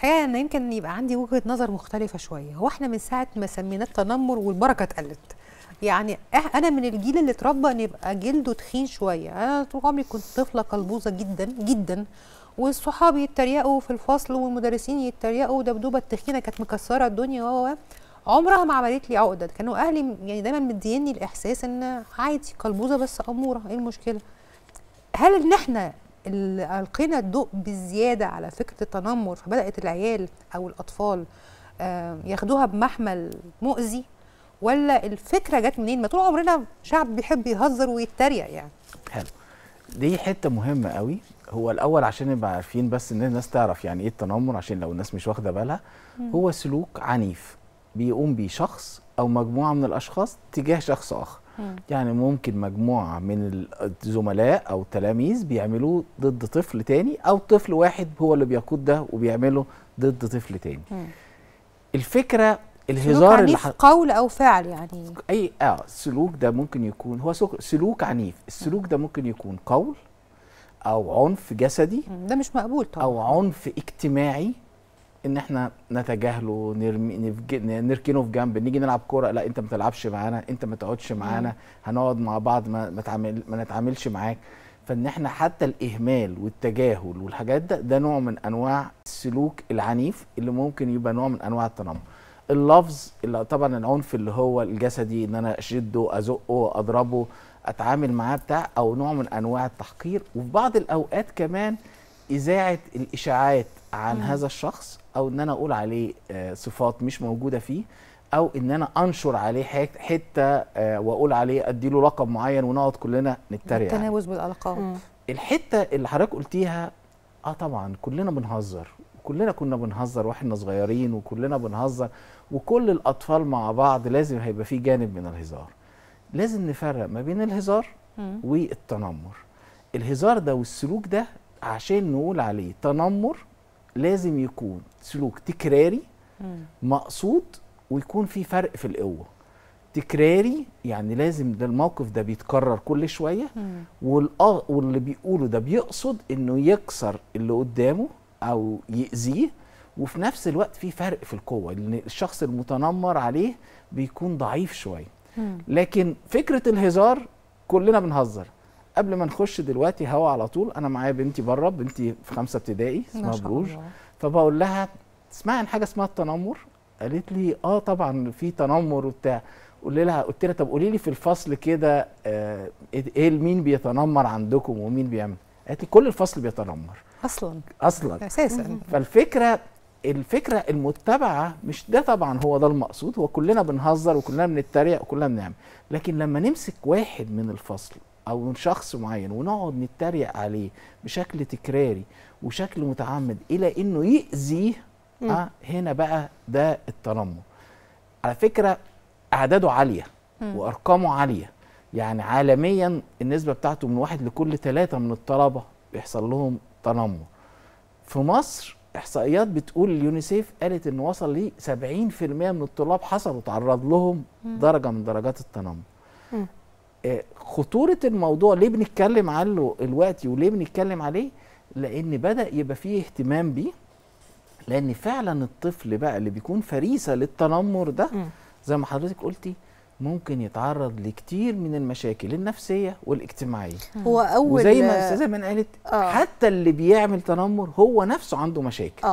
الحقيقه ان يمكن يبقى عندي وجهه نظر مختلفه شويه هو احنا من ساعه ما سمينا التنمر والبركه اتقلت يعني انا من الجيل اللي اتربى ان يبقى جلده تخين شويه انا طول عمري كنت طفله قلبوزه جدا جدا والصحاب يتريقوا في الفصل والمدرسين يتريقوا ودبدوبه التخينه كانت مكسره الدنيا و عمرها ما عملت لي عقده كانوا اهلي يعني دايما مديني الاحساس ان عادي قلبوزه بس اموره ايه المشكله هل ان احنا ألقينا الضوء بالزيادة على فكرة التنمر فبدأت العيال أو الأطفال ياخدوها بمحمل مؤذي ولا الفكرة جت منين ما طول عمرنا شعب بيحب يهزر ويتريق يعني حلو دي حتة مهمة قوي هو الأول عشان نبقى عارفين بس إن الناس تعرف يعني إيه التنمر عشان لو الناس مش واخدة بالها هو سلوك عنيف بيقوم بيه شخص أو مجموعة من الأشخاص تجاه شخص آخر يعني ممكن مجموعه من الزملاء او التلاميذ بيعملوه ضد طفل تاني او طفل واحد هو اللي بيقود ده وبيعمله ضد طفل تاني الفكره الهزار سلوك عنيف اللي قول او فعل يعني اي اه سلوك ده ممكن يكون هو سلوك عنيف السلوك ده ممكن يكون قول او عنف جسدي ده مش مقبول طبعا او عنف اجتماعي ان احنا نتجاهله نرمي نركنه في جنب نيجي نلعب كوره لا انت ما تلعبش معانا انت ما تقعدش معانا هنقعد مع بعض ما, ما, ما نتعاملش معاك فان احنا حتى الاهمال والتجاهل والحاجات ده ده نوع من انواع السلوك العنيف اللي ممكن يبقى نوع من انواع التنمر اللفظ اللي طبعا العنف اللي هو الجسدي ان انا اشده ازقه اضربه اتعامل معاه بتاع او نوع من انواع التحقير وفي بعض الاوقات كمان اذاعه الاشاعات عن مم. هذا الشخص او ان انا اقول عليه آه، صفات مش موجوده فيه او ان انا انشر عليه حته آه، واقول عليه اديله رقم معين ونقعد كلنا نتريق يعني. التناوز بالالقاب الحته اللي حضرتك قلتيها اه طبعا كلنا بنهزر كلنا كنا بنهزر واحنا صغيرين وكلنا بنهزر وكل الاطفال مع بعض لازم هيبقى في جانب من الهزار لازم نفرق ما بين الهزار والتنمر الهزار ده والسلوك ده عشان نقول عليه تنمر لازم يكون سلوك تكراري مقصود ويكون في فرق في القوه تكراري يعني لازم ده الموقف ده بيتكرر كل شويه واللي بيقوله ده بيقصد انه يكسر اللي قدامه او يأذيه وفي نفس الوقت في فرق في القوه لان الشخص المتنمر عليه بيكون ضعيف شويه لكن فكره الهزار كلنا بنهزر قبل ما نخش دلوقتي هوا على طول انا معايا بنتي بره بنتي في خمسه ابتدائي اسمها بروج فبقول لها تسمعي عن حاجه اسمها التنمر قالت لي اه طبعا في تنمر وبتاع قلت لها قلت لها طب قولي لي في الفصل كده آه إيه،, ايه مين بيتنمر عندكم ومين بيعمل قالت لي كل الفصل بيتنمر اصلا اصلا اساسا فالفكره الفكره المتبعه مش ده طبعا هو ده المقصود هو كلنا بنهزر وكلنا بنتريق وكلنا بنعمل لكن لما نمسك واحد من الفصل او من شخص معين ونقعد نتريق عليه بشكل تكراري وشكل متعمد الى انه يأذيه أه هنا بقى ده التنمر على فكره اعداده عاليه وارقامه عاليه يعني عالميا النسبه بتاعته من واحد لكل ثلاثه من الطلبه بيحصل لهم تنمر في مصر احصائيات بتقول اليونيسيف قالت ان وصل ل 70% من الطلاب حصلوا تعرض لهم درجه من درجات التنمر خطوره الموضوع ليه بنتكلم عنه دلوقتي وليه بنتكلم عليه لان بدا يبقى فيه اهتمام بيه لان فعلا الطفل بقى اللي بيكون فريسه للتنمر ده زي ما حضرتك قلتي ممكن يتعرض لكتير من المشاكل النفسيه والاجتماعيه هو اول وزي ما أستاذة من قالت آه. حتى اللي بيعمل تنمر هو نفسه عنده مشاكل آه.